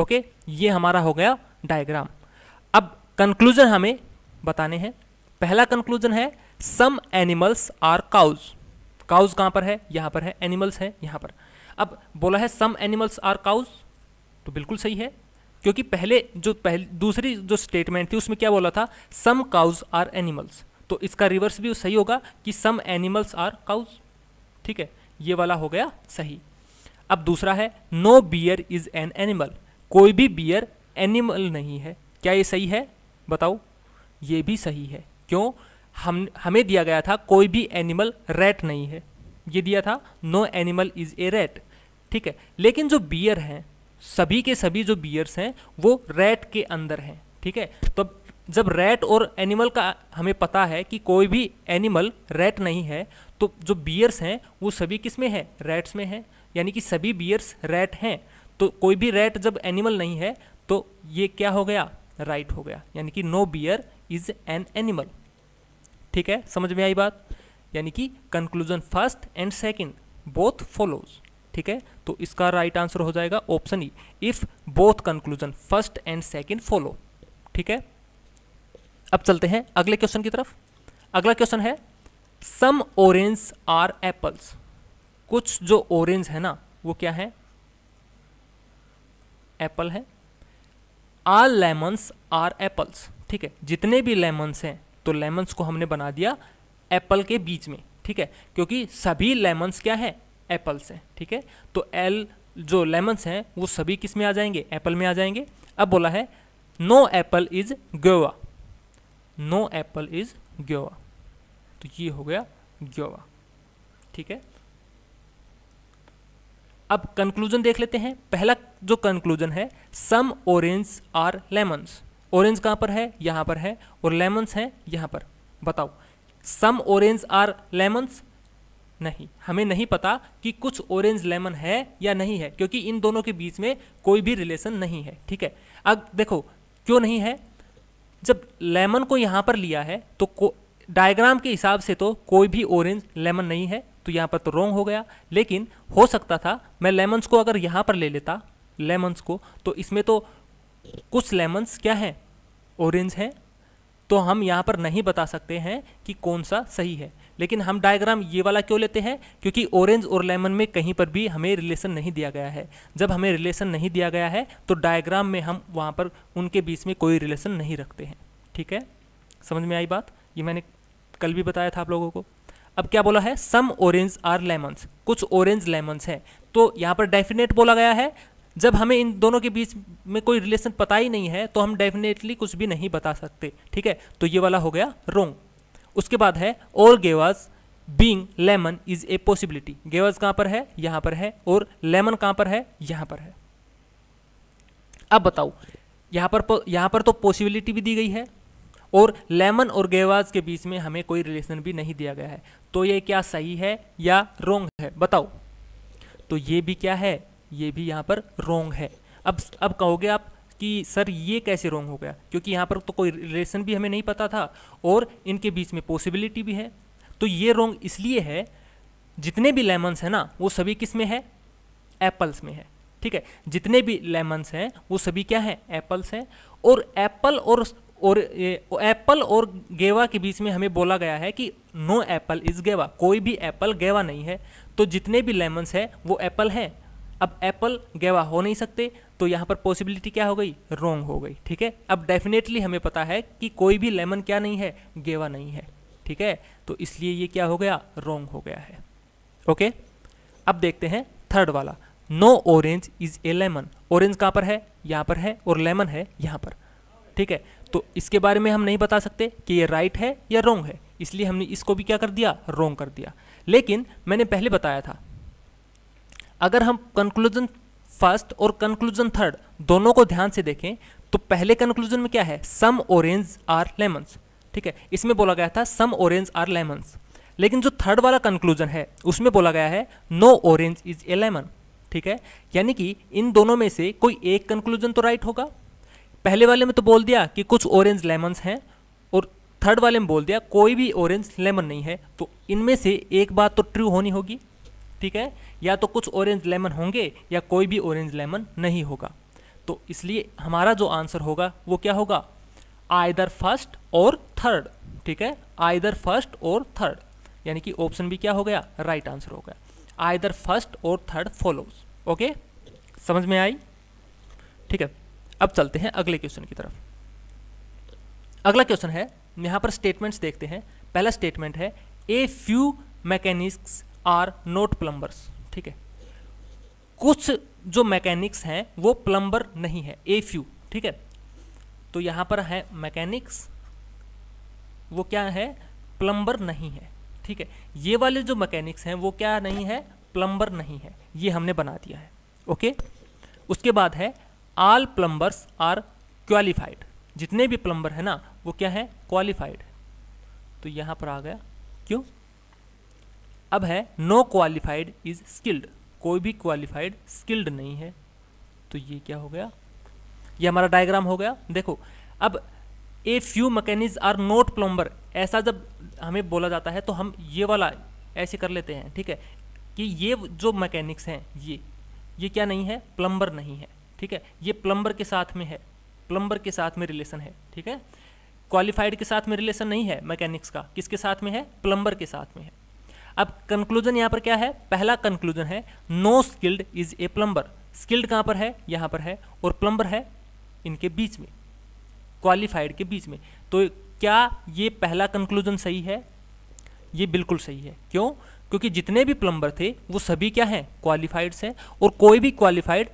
ओके ये हमारा हो गया डायग्राम अब कंक्लूजन हमें बताने हैं पहला कंक्लूजन है some animals are cows cows कहाँ पर है यहाँ पर है एनिमल्स हैं यहाँ पर अब बोला है सम एनिमल्स आर काउज तो बिल्कुल सही है क्योंकि पहले जो पहले दूसरी जो स्टेटमेंट थी उसमें क्या बोला था सम काउज आर एनिमल्स तो इसका रिवर्स भी सही होगा कि सम एनिमल्स आर काउज ठीक है ये वाला हो गया सही अब दूसरा है no bear is an animal कोई भी बियर एनिमल नहीं है क्या ये सही है बताओ ये भी सही है क्यों हम हमें दिया गया था कोई भी एनिमल रेट नहीं है ये दिया था no animal is a rat ठीक है लेकिन जो बियर हैं सभी के सभी जो बियर्स हैं वो रैट के अंदर हैं ठीक है तो जब रैट और एनिमल का हमें पता है कि कोई भी एनिमल रैट नहीं है तो जो बियर्स हैं वो सभी किस में है रैट्स में हैं यानी कि सभी बियर्स रैट हैं तो कोई भी रैट जब एनिमल नहीं है तो ये क्या हो गया राइट right हो गया यानी कि no bear is an animal ठीक है समझ में आई बात यानी कि conclusion first and second both follows ठीक है तो इसका राइट आंसर हो जाएगा option E if both conclusion first and second follow ठीक है अब चलते हैं अगले क्वेश्चन की तरफ अगला क्वेश्चन है सम ऑरेंज आर एप्पल्स कुछ जो ऑरेंज है ना वो क्या है एप्पल है आर लेमन्स आर एप्पल्स ठीक है जितने भी लेमन्स हैं तो लेमन्स को हमने बना दिया एप्पल के बीच में ठीक है क्योंकि सभी लेमन्स क्या है एप्पल्स हैं ठीक है तो एल जो लेमन्स हैं वो सभी किस में आ जाएंगे एप्पल में आ जाएंगे अब बोला है no apple is guava no apple is guava तो ये हो गया ग्योवा ठीक है अब कंक्लूजन देख लेते हैं पहला जो कंक्लूजन है some orange are lemons orange कहां पर है यहां पर है और लेमन्स हैं यहां पर बताओ सम ऑरेंज आर लेमन्स नहीं हमें नहीं पता कि कुछ ऑरेंज लेमन है या नहीं है क्योंकि इन दोनों के बीच में कोई भी रिलेशन नहीं है ठीक है अब देखो क्यों नहीं है जब लेमन को यहाँ पर लिया है तो डायग्राम के हिसाब से तो कोई भी ऑरेंज लेमन नहीं है तो यहाँ पर तो रोंग हो गया लेकिन हो सकता था मैं लेमन्स को अगर यहाँ पर ले लेता लेमन्स को तो इसमें तो कुछ लेमन्स क्या हैं ऑरेंज हैं तो हम यहाँ पर नहीं बता सकते हैं कि कौन सा सही है लेकिन हम डायग्राम ये वाला क्यों लेते हैं क्योंकि ऑरेंज और लेमन में कहीं पर भी हमें रिलेशन नहीं दिया गया है जब हमें रिलेशन नहीं दिया गया है तो डायग्राम में हम वहाँ पर उनके बीच में कोई रिलेशन नहीं रखते हैं ठीक है समझ में आई बात ये मैंने कल भी बताया था आप लोगों को अब क्या बोला है सम ऑरेंज आर लेमन्स कुछ ऑरेंज लेमन्स हैं तो यहाँ पर डेफिनेट बोला गया है जब हमें इन दोनों के बीच में कोई रिलेशन पता ही नहीं है तो हम डेफिनेटली कुछ भी नहीं बता सकते ठीक है तो ये वाला हो गया रोंग उसके बाद है और guavas being lemon is a possibility guavas कहाँ पर है यहाँ पर है और लेमन कहाँ पर है यहाँ पर है अब बताओ यहाँ पर यहाँ पर तो पॉसिबिलिटी भी दी गई है और लेमन और गेवाज के बीच में हमें कोई रिलेशन भी नहीं दिया गया है तो ये क्या सही है या रोंग है बताओ तो ये भी क्या है ये भी यहाँ पर रोंग है अब अब कहोगे आप कि सर ये कैसे रॉन्ग हो गया क्योंकि यहाँ पर तो कोई रिलेशन भी हमें नहीं पता था और इनके बीच में पॉसिबिलिटी भी है तो ये रॉन्ग इसलिए है जितने भी लेमन्स हैं ना वो सभी किस में है एप्पल्स में है ठीक है जितने भी लेमन्स हैं वो सभी क्या हैं एप्पल्स हैं और एप्पल और और एप्पल और गेवा के बीच में हमें बोला गया है कि नो एप्पल इज़ गेवा कोई भी एप्पल गेवा नहीं है तो जितने भी लेमन्स हैं वो एप्पल हैं अब एप्पल गेवा हो नहीं सकते तो यहाँ पर पॉसिबिलिटी क्या हो गई रॉन्ग हो गई ठीक है अब डेफिनेटली हमें पता है कि कोई भी लेमन क्या नहीं है गेवा नहीं है ठीक है तो इसलिए ये क्या हो गया रॉन्ग हो गया है ओके अब देखते हैं थर्ड वाला no orange is a lemon orange कहाँ पर है यहाँ पर है और लेमन है यहाँ पर ठीक है तो इसके बारे में हम नहीं बता सकते कि ये राइट है या रोंग है इसलिए हमने इसको भी क्या कर दिया रोंग कर दिया लेकिन मैंने पहले बताया था अगर हम कंक्लूजन फर्स्ट और कंक्लूजन थर्ड दोनों को ध्यान से देखें तो पहले कंक्लूजन में क्या है सम ऑरेंज आर लेमन्स ठीक है इसमें बोला गया था सम ऑरेंज आर लेमन्स लेकिन जो थर्ड वाला कंक्लूजन है उसमें बोला गया है no orange is a lemon ठीक है यानी कि इन दोनों में से कोई एक कंक्लूजन तो राइट होगा पहले वाले में तो बोल दिया कि कुछ ऑरेंज लेमन्स हैं और थर्ड वाले में बोल दिया कोई भी ऑरेंज लेमन नहीं है तो इनमें से एक बात तो ट्रू होनी होगी ठीक है या तो कुछ ऑरेंज लेमन होंगे या कोई भी ऑरेंज लेमन नहीं होगा तो इसलिए हमारा जो आंसर होगा वो क्या होगा आइदर फर्स्ट और थर्ड ठीक है आइदर फर्स्ट और थर्ड यानी कि ऑप्शन भी क्या हो गया राइट आंसर हो गया आइदर फर्स्ट और थर्ड फॉलोज ओके समझ में आई ठीक है अब चलते हैं अगले क्वेश्चन की तरफ अगला क्वेश्चन है यहां पर स्टेटमेंट्स देखते हैं पहला स्टेटमेंट है a few mechanics are not plumbers ठीक है कुछ जो मैकेनिक्स हैं वो प्लम्बर नहीं है ए फ्यू ठीक है तो यहाँ पर है मैकेनिक्स वो क्या है प्लम्बर नहीं है ठीक है ये वाले जो मैकेनिक्स हैं वो क्या नहीं है प्लम्बर नहीं है ये हमने बना दिया है ओके उसके बाद है आल प्लम्बर्स आर क्वालिफाइड जितने भी प्लम्बर हैं ना वो क्या है क्वालिफाइड तो यहाँ पर आ गया क्यों अब है नो क्वालिफाइड इज स्किल्ड कोई भी क्वालिफाइड स्किल्ड नहीं है तो ये क्या हो गया ये हमारा डायग्राम हो गया देखो अब a few mechanics are not plumber ऐसा जब हमें बोला जाता है तो हम ये वाला ऐसे कर लेते हैं ठीक है कि ये जो मैकेनिक्स हैं ये ये क्या नहीं है प्लम्बर नहीं है ठीक है ये प्लम्बर के साथ में है प्लम्बर के साथ में रिलेशन है ठीक है क्वालिफाइड के साथ में रिलेशन नहीं है मैकेनिक्स का किसके साथ में है प्लम्बर के साथ में है अब कंक्लूजन यहाँ पर क्या है पहला कंक्लूजन है no skilled is a plumber skilled कहाँ पर है यहाँ पर है और प्लम्बर है इनके बीच में क्वालिफाइड के बीच में तो क्या ये पहला कंक्लूजन सही है ये बिल्कुल सही है क्यों क्योंकि जितने भी प्लम्बर थे वो सभी क्या हैं क्वालिफाइड्स हैं और कोई भी क्वालिफाइड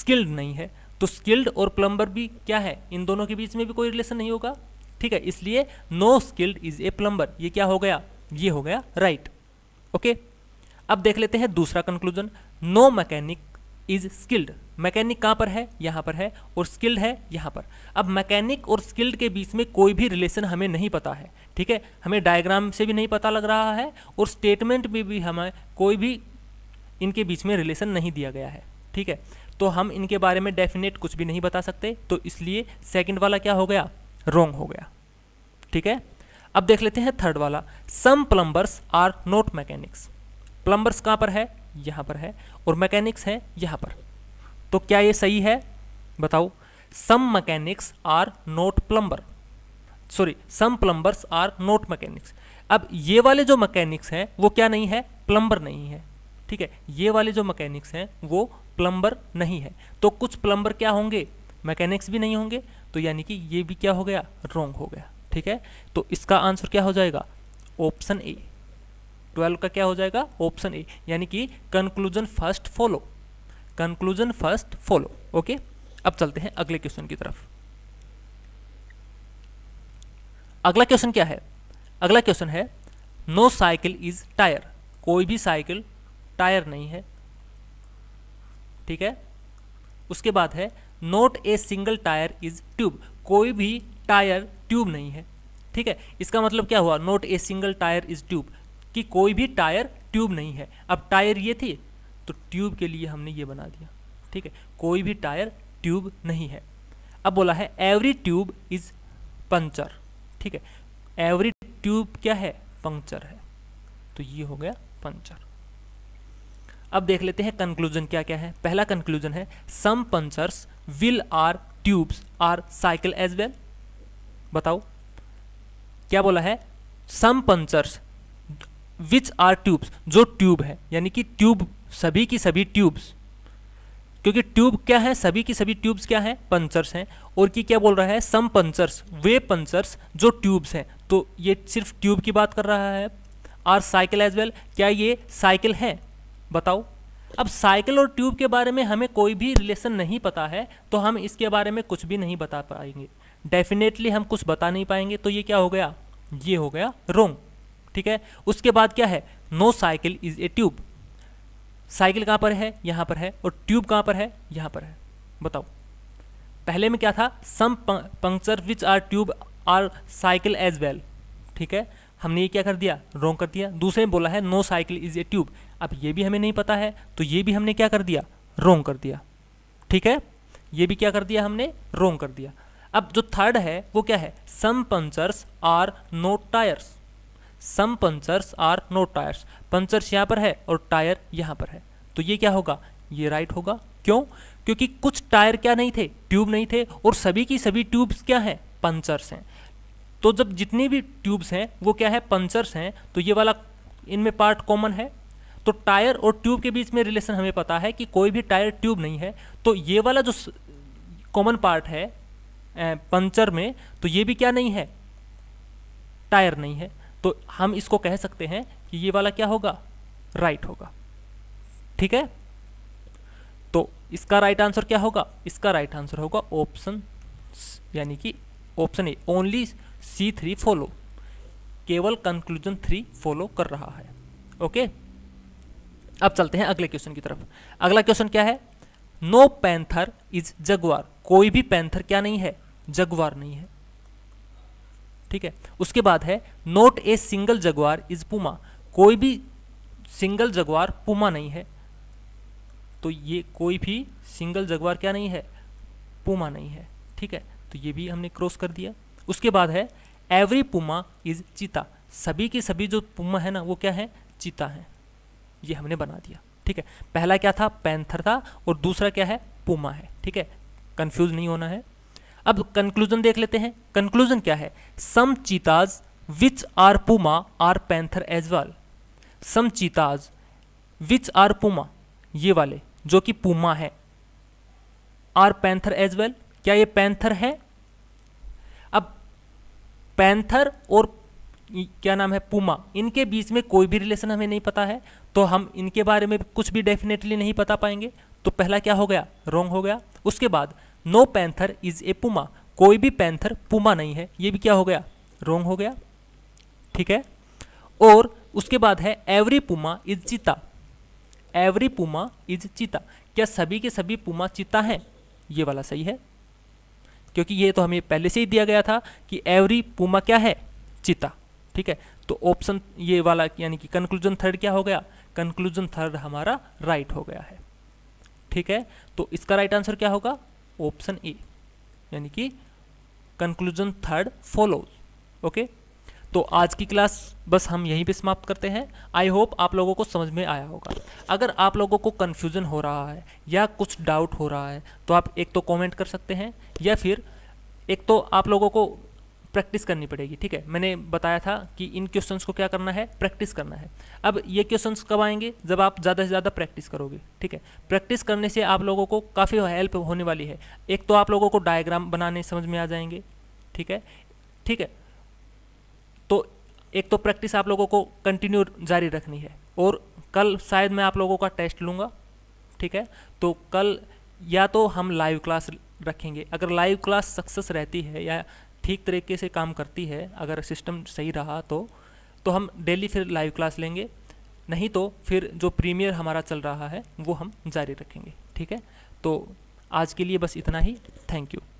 स्किल्ड नहीं है तो स्किल्ड और प्लम्बर भी क्या है इन दोनों के बीच में भी कोई रिलेशन नहीं होगा ठीक है इसलिए no skilled is a plumber ये क्या हो गया ये हो गया राइट right. ओके अब देख लेते हैं दूसरा conclusion no mechanic is skilled mechanic कहाँ पर है यहाँ पर है और स्किल्ड है यहाँ पर अब मैकेनिक और स्किल्ड के बीच में कोई भी रिलेशन हमें नहीं पता है ठीक है हमें डायग्राम से भी नहीं पता लग रहा है और स्टेटमेंट में भी हमें कोई भी इनके बीच में रिलेशन नहीं दिया गया है ठीक है तो हम इनके बारे में डेफिनेट कुछ भी नहीं बता सकते तो इसलिए सेकंड वाला क्या हो गया रोंग हो गया ठीक है अब देख लेते हैं थर्ड वाला some plumbers are not mechanics plumbers कहाँ पर है यहाँ पर है और मैकेनिक्स है यहाँ पर तो क्या ये सही है बताओ some mechanics are not plumber sorry some plumbers are not mechanics अब ये वाले जो मैकेनिक्स हैं वो क्या नहीं है प्लम्बर नहीं है ठीक है ये वाले जो मैकेनिक्स हैं वो प्लम्बर नहीं है तो कुछ प्लम्बर क्या होंगे मैकेनिक्स भी नहीं होंगे तो यानी कि ये भी क्या हो गया रॉन्ग हो गया ठीक है तो इसका आंसर क्या हो जाएगा ऑप्शन ए ट्वेल्व का क्या हो जाएगा ऑप्शन ए यानी कि conclusion first follow conclusion first follow okay अब चलते हैं अगले क्वेश्चन की तरफ अगला क्वेश्चन क्या है अगला क्वेश्चन है नो साइकिल इज टायर कोई भी साइकिल टायर नहीं है ठीक है उसके बाद है not a single tyre is tube कोई भी टायर ट्यूब नहीं है ठीक है इसका मतलब क्या हुआ not a single tyre is tube कि कोई भी टायर ट्यूब नहीं है अब टायर ये थी तो ट्यूब के लिए हमने ये बना दिया ठीक है कोई भी टायर ट्यूब नहीं है अब बोला है एवरी ट्यूब इज पंचर ठीक है एवरी ट्यूब क्या है पंक्चर है तो ये हो गया पंचर अब देख लेते हैं कंक्लूजन क्या क्या है पहला कंक्लूजन है some punctures will are tubes are cycle as well बताओ क्या बोला है some punctures which are tubes जो ट्यूब है यानी कि ट्यूब सभी की सभी ट्यूब्स क्योंकि ट्यूब क्या है सभी की सभी ट्यूब्स क्या है पंचर्स हैं और की क्या बोल रहा है सम पंचर्स वे पंचर्स जो ट्यूब्स हैं तो ये सिर्फ ट्यूब की बात कर रहा है आर साइकिल एज वेल क्या ये साइकिल है बताओ अब साइकिल और ट्यूब के बारे में हमें कोई भी रिलेशन नहीं पता है तो हम इसके बारे में कुछ भी नहीं बता पाएंगे डेफिनेटली हम कुछ बता नहीं पाएंगे तो ये क्या हो गया ये हो गया रोंग ठीक है उसके बाद क्या है no cycle is a tube cycle कहाँ पर है यहाँ पर है और ट्यूब कहाँ पर है यहाँ पर है बताओ पहले में क्या था some puncture which are tube are cycle as well ठीक है हमने ये क्या कर दिया रोंग कर दिया दूसरे में बोला है no cycle is a tube अब ये भी हमें नहीं पता है तो ये भी हमने क्या कर दिया रोंग कर दिया ठीक है ये भी क्या कर दिया हमने रोंग कर दिया अब जो थर्ड है वो क्या है some punctures are no tyres some punctures are no tyres punctures यहाँ पर है और टायर यहाँ पर है तो ये क्या होगा ये राइट होगा क्यों क्योंकि कुछ टायर क्या नहीं थे ट्यूब नहीं थे और सभी की सभी ट्यूब्स क्या हैं पंचर्स हैं तो जब जितनी भी ट्यूब्स हैं वो क्या है पंचर्स हैं तो ये वाला इनमें पार्ट कॉमन है तो टायर और ट्यूब के बीच में रिलेशन हमें पता है कि कोई भी टायर ट्यूब नहीं है तो ये वाला जो कॉमन पार्ट है पंचर में तो ये भी क्या नहीं है टायर नहीं है तो हम इसको कह सकते हैं कि ये वाला क्या होगा राइट होगा ठीक है तो इसका राइट आंसर क्या होगा इसका राइट आंसर होगा ऑप्शन यानी कि option A only C three follow केवल कंक्लूजन थ्री फॉलो कर रहा है ओके अब चलते हैं अगले क्वेश्चन की तरफ अगला क्वेश्चन क्या है नो पैंथर इज जगवार कोई भी पैंथर क्या नहीं है जगवार नहीं है ठीक है उसके बाद है not a single jaguar is puma कोई भी सिंगल जगवार पुमा नहीं है तो ये कोई भी सिंगल जगवार क्या नहीं है पुमा नहीं है ठीक है तो ये भी हमने क्रॉस कर दिया उसके बाद है एवरी पुमा इज चीता सभी के सभी जो पुमा है ना वो क्या है चीता है ये हमने बना दिया ठीक है पहला क्या था पैंथर था और दूसरा क्या है पुमा है ठीक है कन्फ्यूज नहीं होना है अब कंक्लूजन देख लेते हैं कंक्लूजन क्या है some cheetahs which are puma are panther as well some cheetahs which are puma ये वाले जो कि पुमा है आर पैंथर एज वेल क्या ये पैंथर है अब पैंथर और क्या नाम है पुमा इनके बीच में कोई भी रिलेशन हमें नहीं पता है तो हम इनके बारे में कुछ भी डेफिनेटली नहीं बता पाएंगे तो पहला क्या हो गया रॉन्ग हो गया उसके बाद नो पैंथर इज ए पुमा कोई भी पैंथर पुमा नहीं है ये भी क्या हो गया रोंग हो गया ठीक है और उसके बाद है एवरी पुमा इज चीता एवरी पुमा इज चीता क्या सभी के सभी पुमा चीता हैं ये वाला सही है क्योंकि ये तो हमें पहले से ही दिया गया था कि एवरी पुमा क्या है चिता ठीक है तो ऑप्शन ये वाला यानी कि कंक्लूजन थर्ड क्या हो गया कंक्लूजन थर्ड हमारा राइट right हो गया है ठीक है तो इसका राइट right आंसर क्या होगा ऑप्शन ए यानी कि कंक्लूजन थर्ड फॉलोज ओके तो आज की क्लास बस हम यहीं पे समाप्त करते हैं आई होप आप लोगों को समझ में आया होगा अगर आप लोगों को कन्फ्यूज़न हो रहा है या कुछ डाउट हो रहा है तो आप एक तो कमेंट कर सकते हैं या फिर एक तो आप लोगों को प्रैक्टिस करनी पड़ेगी ठीक है मैंने बताया था कि इन क्वेश्चंस को क्या करना है प्रैक्टिस करना है अब ये क्वेश्चंस कब आएंगे जब आप ज़्यादा से ज़्यादा प्रैक्टिस करोगे ठीक है प्रैक्टिस करने से आप लोगों को काफ़ी हेल्प होने वाली है एक तो आप लोगों को डायग्राम बनाने समझ में आ जाएंगे ठीक है ठीक है तो एक तो प्रैक्टिस आप लोगों को कंटिन्यू जारी रखनी है और कल शायद मैं आप लोगों का टेस्ट लूँगा ठीक है तो कल या तो हम लाइव क्लास रखेंगे अगर लाइव क्लास सक्सेस रहती है या ठीक तरीके से काम करती है अगर सिस्टम सही रहा तो तो हम डेली फिर लाइव क्लास लेंगे नहीं तो फिर जो प्रीमियर हमारा चल रहा है वो हम जारी रखेंगे ठीक है तो आज के लिए बस इतना ही थैंक यू